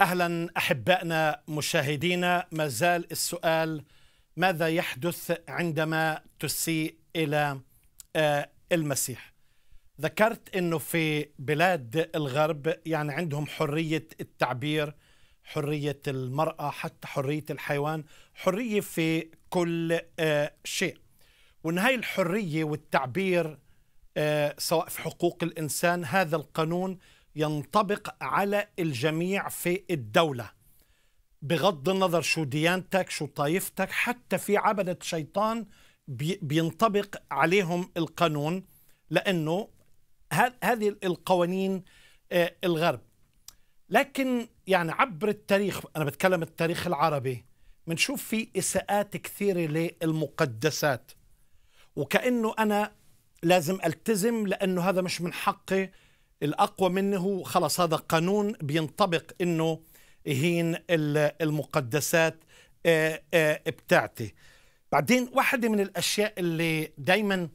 اهلا احبائنا مشاهدينا ما زال السؤال ماذا يحدث عندما تسيء الى آه، المسيح ذكرت انه في بلاد الغرب يعني عندهم حريه التعبير حريه المراه حتى حريه الحيوان حريه في كل آه، شيء وان هاي الحريه والتعبير آه، سواء في حقوق الانسان هذا القانون ينطبق على الجميع في الدولة بغض النظر شو ديانتك شو طائفتك حتى في عبدة شيطان بينطبق عليهم القانون لأنه هذه القوانين آه، الغرب لكن يعني عبر التاريخ أنا بتكلم التاريخ العربي بنشوف في إساءات كثيرة للمقدسات وكأنه أنا لازم ألتزم لأنه هذا مش من حقي الاقوى منه خلص هذا قانون بينطبق انه يهين المقدسات آه، آه، بتاعته بعدين واحدة من الأشياء اللي دايما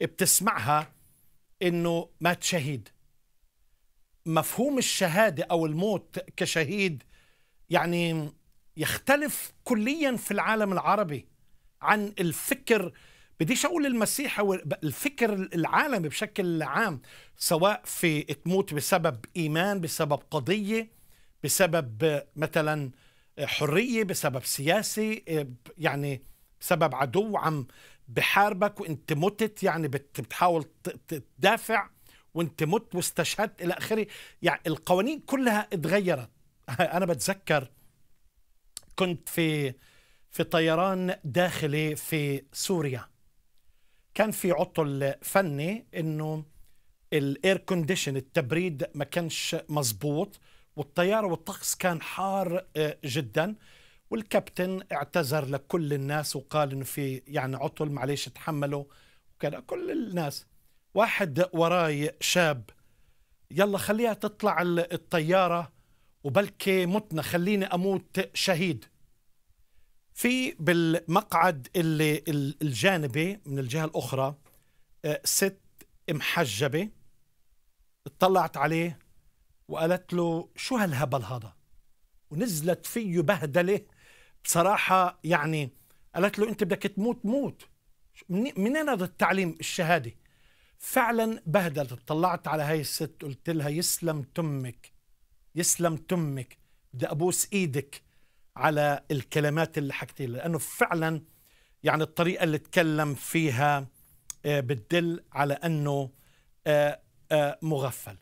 بتسمعها إنه مات شهيد مفهوم الشهادة أو الموت كشهيد يعني يختلف كليا في العالم العربي عن الفكر بديش اقول المسيح او الفكر العالمي بشكل عام سواء في تموت بسبب ايمان بسبب قضيه بسبب مثلا حريه بسبب سياسه آه، يعني بسبب عدو عم بحاربك وانت متت يعني بتحاول تدافع وانت مت واستشهدت الى اخره يعني القوانين كلها اتغيرت انا بتذكر كنت في في طيران داخلي في سوريا كان في عطل فني انه الاير كونديشن التبريد ما كانش مزبوط والطياره والطقس كان حار آه، جدا والكابتن اعتذر لكل الناس وقال انه في يعني عطل معليش تحملوا وكذا كل الناس واحد وراي شاب يلا خليها تطلع الطياره وبلكي متنا خليني اموت شهيد في بالمقعد اللي الجانبي من الجهه الاخرى آه، ست محجبه اطلعت عليه وقالت له شو هالهبل هذا ونزلت فيه بهدله بصراحه يعني قالت له انت بدك تموت موت منين هذا التعليم الشهاده فعلا بهدلت طلعت على هاي الست قلت لها يسلم تمك يسلم تمك بدي ابوس ايدك على الكلمات اللي حكيتيها لانه فعلا يعني الطريقه اللي تكلم فيها آه، بتدل على انه آه، آه، مغفل